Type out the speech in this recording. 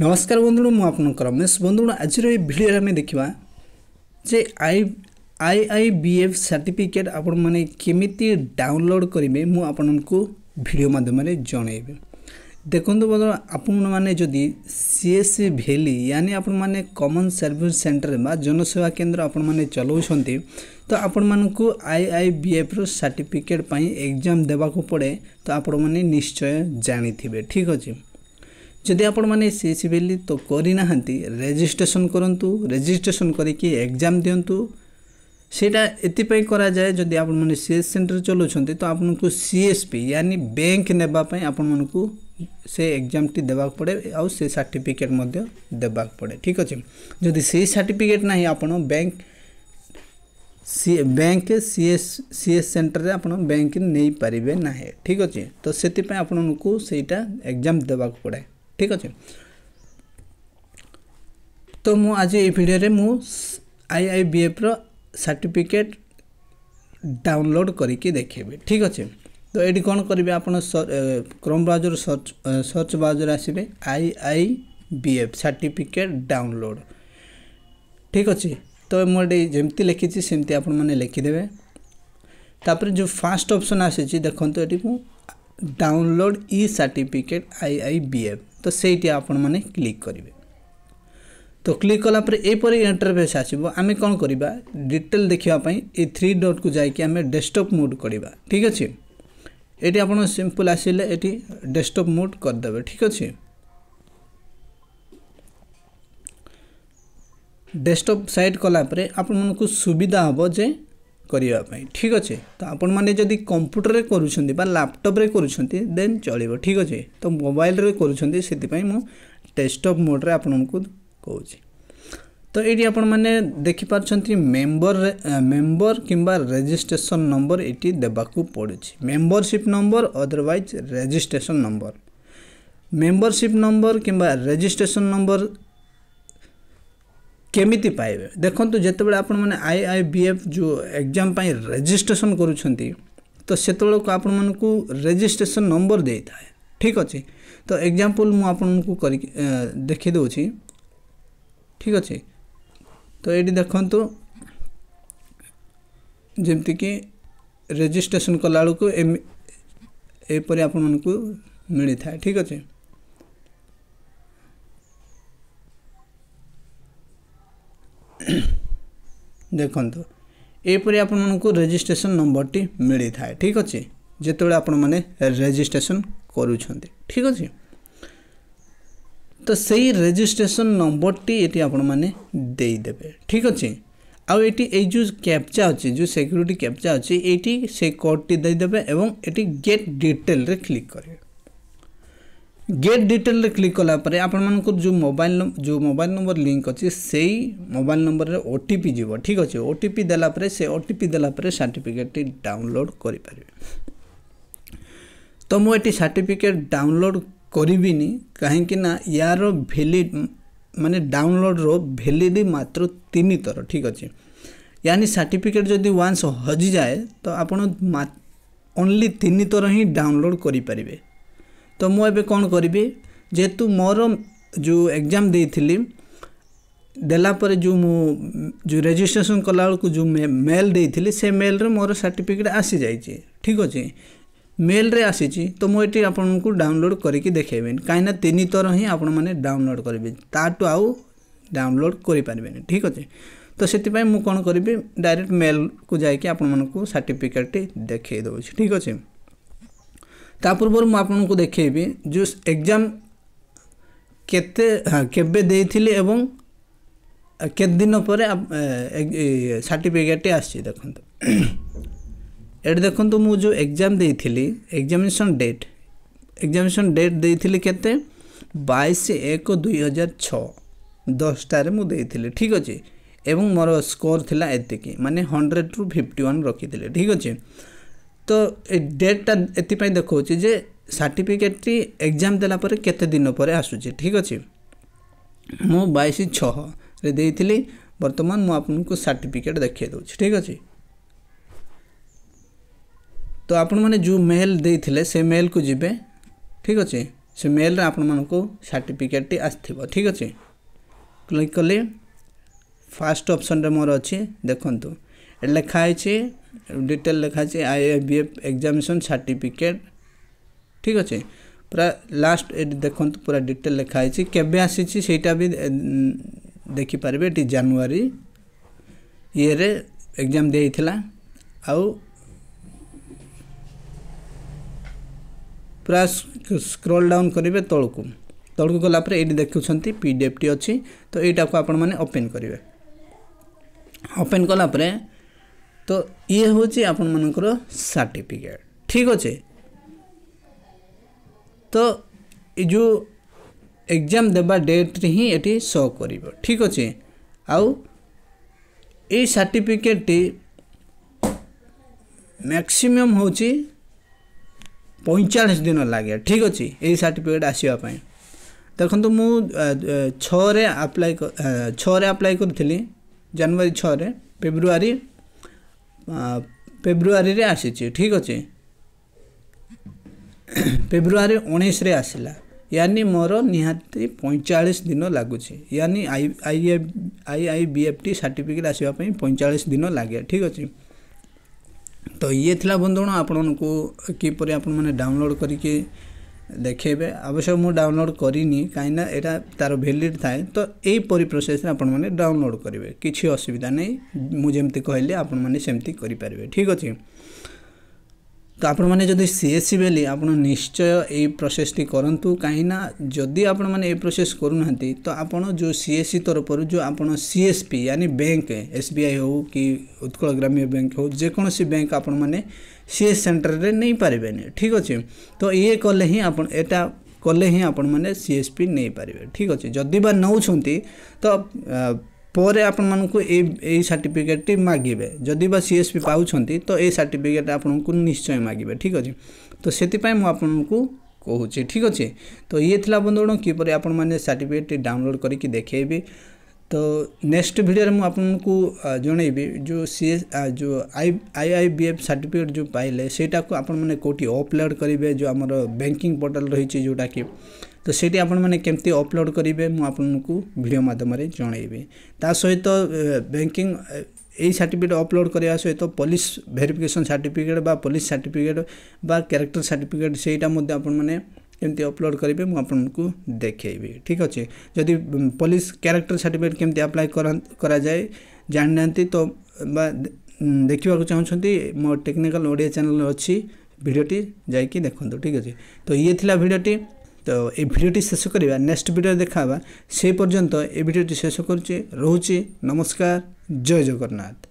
ନମସ୍କାର ବନ୍ଧୁଣୁ ମୁଁ ଆପଣଙ୍କ ରମେଶ ବନ୍ଧୁଣୁ ଆଜିର ଏ ଭିଡ଼ିଓରେ ଆମେ ଦେଖିବା ଯେ I I I B F certificate ଆପଣମାନେ କେମିତି ଡାଉନଲୋଡ଼୍ କରିବେ ମୁଁ ଆପଣଙ୍କୁ ଭିଡ଼ିଓ ମାଧ୍ୟମରେ ଜଣାଇବି ଦେଖନ୍ତୁ ବନ୍ଧୁ ଆପଣମାନେ ଯଦି ସି ଏସ୍ ସି ଭ୍ୟାଲି ୟାନି ଆପଣମାନେ କମନ୍ ସର୍ଭିସ୍ ସେଣ୍ଟର ବା ଜନସେବା କେନ୍ଦ୍ର ଆପଣମାନେ ଚଲାଉଛନ୍ତି ତ ଆପଣମାନଙ୍କୁ ଆଇ ଆଇ ବି ଏଫ୍ର ସାର୍ଟିଫିକେଟ୍ ପାଇଁ ଏକ୍ଜାମ୍ ଦେବାକୁ ପଡ଼େ ତ ଆପଣମାନେ ନିଶ୍ଚୟ ଜାଣିଥିବେ ଠିକ୍ ଅଛି ଯଦି ଆପଣମାନେ ସି ସି ବିଲି ତ କରିନାହାନ୍ତି ରେଜିଷ୍ଟ୍ରେସନ୍ କରନ୍ତୁ ରେଜିଷ୍ଟ୍ରେସନ୍ କରିକି ଏକ୍ଜାମ୍ ଦିଅନ୍ତୁ ସେଇଟା ଏଥିପାଇଁ କରାଯାଏ ଯଦି ଆପଣମାନେ ସି ଏସ୍ ସେଣ୍ଟର ଚଲାଉଛନ୍ତି ତ ଆପଣଙ୍କୁ ସି ଏସ୍ ପି ୟାନି ବ୍ୟାଙ୍କ ନେବା ପାଇଁ ଆପଣମାନଙ୍କୁ ସେ ଏକ୍ଜାମ୍ଟି ଦେବାକୁ ପଡ଼େ ଆଉ ସେ ସାର୍ଟିଫିକେଟ୍ ମଧ୍ୟ ଦେବାକୁ ପଡ଼େ ଠିକ୍ ଅଛି ଯଦି ସେଇ ସାର୍ଟିଫିକେଟ୍ ନାହିଁ ଆପଣ bank C bank C S C S ସେଣ୍ଟରରେ ଆପଣ ବ୍ୟାଙ୍କ ନେଇପାରିବେ ନାହିଁ ଠିକ୍ ଅଛି ତ ସେଥିପାଇଁ ଆପଣଙ୍କୁ ସେଇଟା ଏକ୍ଜାମ୍ ଦେବାକୁ ପଡ଼େ ঠিক ଅଛି ତ ମୁଁ ଆଜି ଏଇ ଭିଡ଼ିଓରେ ମୁଁ ଆଇ ଆଇ ବି ଏଫ୍ର ସାର୍ଟିଫିକେଟ୍ ଡାଉନଲୋଡ଼୍ କରିକି ଦେଖେଇବି ଠିକ୍ ଅଛି ତ ଏଇଠି କ'ଣ କରିବେ ଆପଣ Chrome browser search search browser ଆସିବେ I I B F certificate download ଠିକ୍ ଅଛି ତ ମୁଁ ଏଠି ଯେମିତି ଲେଖିଛି ସେମିତି ଆପଣମାନେ ଲେଖିଦେବେ ତାପରେ ଯେଉଁ ଫାର୍ଷ୍ଟ ଅପସନ୍ ଆସିଛି ଦେଖନ୍ତୁ ଏଠି ମୁଁ download E certificate I I B F ତ ସେଇଠି ଆପଣମାନେ କ୍ଲିକ୍ କରିବେ ତ କ୍ଲିକ୍ କଲାପରେ ଏହିପରି ଇଣ୍ଟରଫେସ୍ ଆସିବ ଆମେ କ'ଣ କରିବା ଡିଟେଲ୍ ଦେଖିବା ପାଇଁ ଏ ଥ୍ରୀ ଡଟ୍କୁ ଯାଇକି ଆମେ ଡେସ୍କଟପ୍ ମୋଡ଼୍ କରିବା ଠିକ୍ ଅଛି ଏଠି ଆପଣ ସିମ୍ପଲ୍ ଆସିଲେ ଏଠି ଡେସ୍କଟପ୍ ମୋଡ଼୍ କରିଦେବେ ଠିକ୍ ଅଛି ডেস্কটপ সাইড কলাপরে আপনার সুবিধা হব যে କରିବା ପାଇଁ ଠିକ୍ ଅଛି ତ ଆପଣମାନେ ଯଦି କମ୍ପ୍ୟୁଟରରେ କରୁଛନ୍ତି ବା ଲ୍ୟାପଟପ୍ରେ କରୁଛନ୍ତି ଦେନ୍ ଚଳିବ ଠିକ୍ ଅଛି ତ ମୋବାଇଲରେ କରୁଛନ୍ତି ସେଥିପାଇଁ ମୁଁ ଡେସ୍କଟପ୍ ମୋଡ଼୍ରେ ଆପଣଙ୍କୁ କହୁଛି ତ ଏଇଠି ଆପଣମାନେ ଦେଖିପାରୁଛନ୍ତି ମେମ୍ବର ମେମ୍ବର କିମ୍ବା ରେଜିଷ୍ଟ୍ରେସନ୍ ନମ୍ବର ଏଠି ଦେବାକୁ ପଡ଼ୁଛି membership number otherwise registration number membership number କିମ୍ବା ରେଜିଷ୍ଟ୍ରେସନ୍ ନମ୍ବର केमी पाए देखो जो आप आई आई बी एफ जो एग्जाम एक्जाम रेजिट्रेसन करतु आपण मानक रेजिट्रेसन नंबर दे था ठीक अच्छे तो एक्जामपल मु कर ठीक अच्छे तो ये देखो जमती कि रेजिट्रेसन कला बड़क एपरी आपण मानक मिलता है ठीक अच्छे ଦେଖନ୍ତୁ ଏହିପରି ଆପଣମାନଙ୍କୁ ରେଜିଷ୍ଟ୍ରେସନ୍ ନମ୍ବରଟି ମିଳିଥାଏ ଠିକ୍ ଅଛି ଯେତେବେଳେ ଆପଣମାନେ ରେଜିଷ୍ଟ୍ରେସନ୍ କରୁଛନ୍ତି ଠିକ୍ ଅଛି ତ ସେଇ ରେଜିଷ୍ଟ୍ରେସନ୍ ନମ୍ବରଟି ଏଠି ଆପଣମାନେ ଦେଇଦେବେ ଠିକ୍ ଅଛି ଆଉ ଏଠି ଏଇ ଯେଉଁ କ୍ୟାପ୍ଚା ଅଛି ଯେଉଁ ସିକ୍ୟୁରିଟି କ୍ୟାପ୍ଚା ଅଛି ଏଇଠି ସେଇ କୋଡ଼ଟି ଦେଇଦେବେ ଏବଂ ଏଠି ଗେଟ୍ ଡିଟେଲ୍ରେ କ୍ଲିକ୍ କରିବେ গেট ডিটেলরে ক্লিক কলা পরে আপনার যে মোবাইল যে মোবাইল নম্বর লিঙ্ক অছে সেই মোবাইল নম্বরের ওটিপি যাব ঠিক আছে ওটিপি দেলাপরে সে ওটিপি দেলাপরে সার্টিফিকেটটি ডাউনলোড করে পারবে তো মু এটি সার্টিফিকেট ডাউনলোড করবিনি কাহিঁকি না ইয়ার ভ্যালিড মানে ডাউনলোডর ভ্যালিড মাত্র তিন থর ঠিক আছে यानी सर्टिफिकेट जदि वान्स हजि जाए तो आप ओनली तीन थर ही डाउनलोड करें ତ ମୁଁ ଏବେ କ'ଣ କରିବି ଯେହେତୁ ମୋର ଯେଉଁ ଏକ୍ଜାମ୍ ଦେଇଥିଲି ଦେଲା ପରେ ଯେଉଁ ମୁଁ ଯେଉଁ ରେଜିଷ୍ଟ୍ରେସନ୍ କଲାବେଳକୁ ଯେଉଁ ମେଲ୍ ଦେଇଥିଲି ସେ ମେଲ୍ରେ ମୋର ସାର୍ଟିଫିକେଟ୍ ଆସିଯାଇଛି ଠିକ୍ ଅଛି ମେଲ୍ରେ ଆସିଛି ତ ମୁଁ ଏଠି ଆପଣଙ୍କୁ ଡାଉନଲୋଡ଼୍ କରିକି ଦେଖେଇବିନି କାହିଁକିନା ତିନି ଥର ହିଁ ଆପଣମାନେ ଡାଉନଲୋଡ଼୍ କରିବେ ତା'ଠୁ ଆଉ ଡାଉନଲୋଡ଼୍ କରିପାରିବେନି ଠିକ୍ ଅଛି ତ ସେଥିପାଇଁ ମୁଁ କ'ଣ କରିବି ଡାଇରେକ୍ଟ ମେଲ୍କୁ ଯାଇକି ଆପଣମାନଙ୍କୁ ସାର୍ଟିଫିକେଟ୍ଟି ଦେଖେଇ ଦେଉଛି ଠିକ୍ ଅଛି ତା ପୂର୍ବରୁ ମୁଁ ଆପଣଙ୍କୁ ଦେଖେଇବି ଯେଉଁ ଏକ୍ଜାମ୍ କେତେ କେବେ ଦେଇଥିଲି ଏବଂ କେତେ ଦିନ ପରେ ସାର୍ଟିଫିକେଟ୍ଟି ଆସିଛି ଦେଖନ୍ତୁ ଏଠି ଦେଖନ୍ତୁ ମୁଁ ଯେଉଁ ଏକ୍ଜାମ୍ ଦେଇଥିଲି ଏକ୍ଜାମିନେସନ୍ ଡେଟ୍ ଏକ୍ଜାମିନେସନ୍ ଡେଟ୍ ଦେଇଥିଲି କେତେ ବାଇଶ ଏକ ଦୁଇହଜାର ଛଅ ଦଶଟାରେ ମୁଁ ଦେଇଥିଲି ଠିକ୍ ଅଛି ଏବଂ ମୋର ସ୍କୋର୍ ଥିଲା ଏତିକି ମାନେ ହଣ୍ଡ୍ରେଡ଼ରୁ ଫିଫ୍ଟି ୱାନ୍ ରଖିଥିଲି ଠିକ୍ ଅଛି ତ ଏ ଡେଟ୍ଟା ଏଥିପାଇଁ ଦେଖାଉଛି ଯେ ସାର୍ଟିଫିକେଟ୍ଟି ଏକ୍ଜାମ୍ ଦେଲା ପରେ କେତେ ଦିନ ପରେ ଆସୁଛି ଠିକ୍ ଅଛି ମୁଁ ବାଇଶ ଛଅରେ ଦେଇଥିଲି ବର୍ତ୍ତମାନ ମୁଁ ଆପଣଙ୍କୁ ସାର୍ଟିଫିକେଟ୍ ଦେଖାଇ ଦେଉଛି ଠିକ୍ ଅଛି ତ ଆପଣମାନେ ଯେଉଁ ମେଲ୍ ଦେଇଥିଲେ ସେ ମେଲ୍କୁ ଯିବେ ଠିକ୍ ଅଛି ସେ ମେଲ୍ରେ ଆପଣମାନଙ୍କୁ ସାର୍ଟିଫିକେଟ୍ଟି ଆସିଥିବ ଠିକ୍ ଅଛି କ୍ଲିକ୍ କଲି ଫାର୍ଷ୍ଟ ଅପସନ୍ରେ ମୋର ଅଛି ଦେଖନ୍ତୁ লেখা হয়েছে ডিটেল লেখা আছে I A B F examination certificate ঠিক আছে পুরা লাস্ট এটি দেখুন পুরা ডিটেল লেখা হয়েছে কেবে আসিছি সেইটা বি দেখিপারে এটি জানুয়ারি ইয়েরে এক্সাম দিয়েছিল আউ ପୁରା ସ୍କ୍ରୋଲ୍ ଡାଉନ୍ କରିବେ ତଳକୁ ତଳକୁ ଗଲାପରେ ଏଇଠି ଦେଖୁଛନ୍ତି ପି ଡି ଏଫ୍ଟି ଅଛି ତ ଏଇଟାକୁ ଆପଣମାନେ ଓପେନ୍ କରିବେ ଓପେନ୍ କଲାପରେ তো ইয়ে হচ্ছে আপনার সার্টিফিকেট ঠিক আছে তো ଏ ଯେଉଁ ଏକ୍ଜାମ୍ ଦେବା ଡେଟ୍ରେ ହିଁ ଏଠି ଶୋ କରିବ ଠିକ୍ ଅଛି ଆଉ ଏଇ ସାର୍ଟିଫିକେଟ୍ଟି ମ୍ୟାକ୍ସିମମ୍ ହେଉଛି ପଇଁଚାଳିଶ ଦିନ ଲାଗେ ଠିକ୍ ଅଛି ଏଇ ସାର୍ଟିଫିକେଟ୍ ଆସିବା ପାଇଁ ଦେଖନ୍ତୁ ମୁଁ ଛଅରେ ଆପ୍ଲାଏ ଛଅରେ ଆପ୍ଲାଏ କରିଥିଲି ଜାନୁଆରୀ ଛଅରେ ଫେବୃଆରୀ ଫେବୃଆରୀରେ ଆସିଛି ଠିକ୍ ଅଛି ଫେବୃଆରୀ ଉଣେଇଶରେ ଆସିଲା ୟାନି ମୋର ନିହାତି ପଇଁଚାଳିଶ ଦିନ ଲାଗୁଛି ୟାନି I I I I B F ଟି ସାର୍ଟିଫିକେଟ୍ ଆସିବା ପାଇଁ ପଇଁଚାଳିଶ ଦିନ ଲାଗେ ଠିକ୍ ଅଛି ତ ଇଏ ଥିଲା ବନ୍ଧୁଗଣ ଆପଣଙ୍କୁ କିପରି ଆପଣମାନେ ଡାଉନଲୋଡ଼୍ କରିକି ଦେଖେଇବେ ଅବଶ୍ୟ ମୁଁ ଡାଉନଲୋଡ଼୍ କରିନି କାହିଁକିନା ଏଇଟା ତା'ର ଭ୍ୟାଲିଡ଼ ଥାଏ ତ ଏହିପରି ପ୍ରୋସେସ୍ରେ ଆପଣମାନେ ଡାଉନଲୋଡ଼୍ କରିବେ କିଛି ଅସୁବିଧା ନାହିଁ ମୁଁ ଯେମିତି କହିଲି ଆପଣମାନେ ସେମିତି କରିପାରିବେ ଠିକ୍ ଅଛି তো ଆପଣମାନେ ଯଦି ସି ଏସ୍ ସି ବେଲି ଆପଣ ନିଶ୍ଚୟ ଏଇ ପ୍ରୋସେସ୍ଟି କରନ୍ତୁ କାହିଁକିନା ଯଦି ଆପଣମାନେ ଏ ପ୍ରୋସେସ୍ କରୁନାହାନ୍ତି ତ ଆପଣ ଯେଉଁ ସି ଏସ୍ ସି ତରଫରୁ ଯେଉଁ ଆପଣ ସି ଏସ୍ ପି ୟାନି ବ୍ୟାଙ୍କ ଏସ୍ ବି ଆଇ ହେଉ କି ଉତ୍କଳ ଗ୍ରାମ୍ୟ ବ୍ୟାଙ୍କ ହେଉ ଯେକୌଣସି ବ୍ୟାଙ୍କ ଆପଣମାନେ ସି ଏସ୍ ସେଣ୍ଟରରେ ନେଇପାରିବେନି ଠିକ୍ ଅଛି ତ ଇଏ କଲେ ହିଁ ଆପଣ ଏଇଟା କଲେ ହିଁ ଆପଣମାନେ ସି ଏସ୍ ପି ନେଇପାରିବେ ଠିକ୍ ଅଛି ଯଦି ବା ନେଉଛନ୍ତି ତ ପରେ ଆପଣମାନଙ୍କୁ ଏଇ ଏଇ ସାର୍ଟିଫିକେଟ୍ଟି ମାଗିବେ ଯଦି ବା ସି ଏସ୍ ପି ପାଉଛନ୍ତି ତ ଏଇ ସାର୍ଟିଫିକେଟ୍ ଆପଣଙ୍କୁ ନିଶ୍ଚୟ ମାଗିବେ ଠିକ୍ ଅଛି ତ ସେଥିପାଇଁ ମୁଁ ଆପଣଙ୍କୁ କହୁଛି ଠିକ୍ ଅଛି ତ ଇଏ ଥିଲା ବନ୍ଧୁଗଣ କିପରି ଆପଣମାନେ ସାର୍ଟିଫିକେଟ୍ଟି ଡାଉନଲୋଡ଼୍ କରିକି ଦେଖେଇବି ତ ନେକ୍ସଟ ଭିଡ଼ିଓରେ ମୁଁ ଆପଣଙ୍କୁ ଜଣେଇବି ଯେଉଁ ସି ଏସ୍ ଯେଉଁ I I I B F certificate ଯେଉଁ ପାଇଲେ ସେଇଟାକୁ ଆପଣମାନେ କେଉଁଠି ଅପଲୋଡ଼ କରିବେ ଯେଉଁ ଆମର ବ୍ୟାଙ୍କିଂ ପୋର୍ଟାଲ୍ ରହିଛି ଯେଉଁଟାକି ତ ସେଇଠି ଆପଣମାନେ କେମିତି ଅପଲୋଡ଼ କରିବେ ମୁଁ ଆପଣଙ୍କୁ ଭିଡ଼ିଓ ମାଧ୍ୟମରେ ଜଣାଇବି ତା ସହିତ ବ୍ୟାଙ୍କିଂ এই সার্টিফিকেট অপলোড করা সহিত পুলিশ ভেরিফিকেসন সার্টিফিকেট বা পুলিশ সার্টিফিকেট বা ক্যারেক্টর সার্টিফিকেট সেইটা মধ্যে আপন মানে কেমতি অপলোড করবে মু আপনার দেখেবি ঠিক আছে যদি পুলিশ ক্যারেক্টর সার্টিফিকেট কেমতি আপ্লাই করা যায় জানি না তো বা দেখা চাহুমান মো টেকনিকাল ওড়িয়া চ্যানেল অছি ভিডিওটি যাইকি দেখুন ঠিক আছে তো ইয়ে লা ভিডিওটি তো এই ভিডিওটি ଶେଷ କରିବା ନେକ୍ସଟ ଭିଡ଼ିଓରେ ଦେଖା ହେବା ସେ ପର୍ଯ୍ୟନ୍ତ ଏ ଭିଡ଼ିଓଟି ଶେଷ କରୁଛି ରହୁଛି ନମସ୍କାର ଜୟ ଜଗନ୍ନାଥ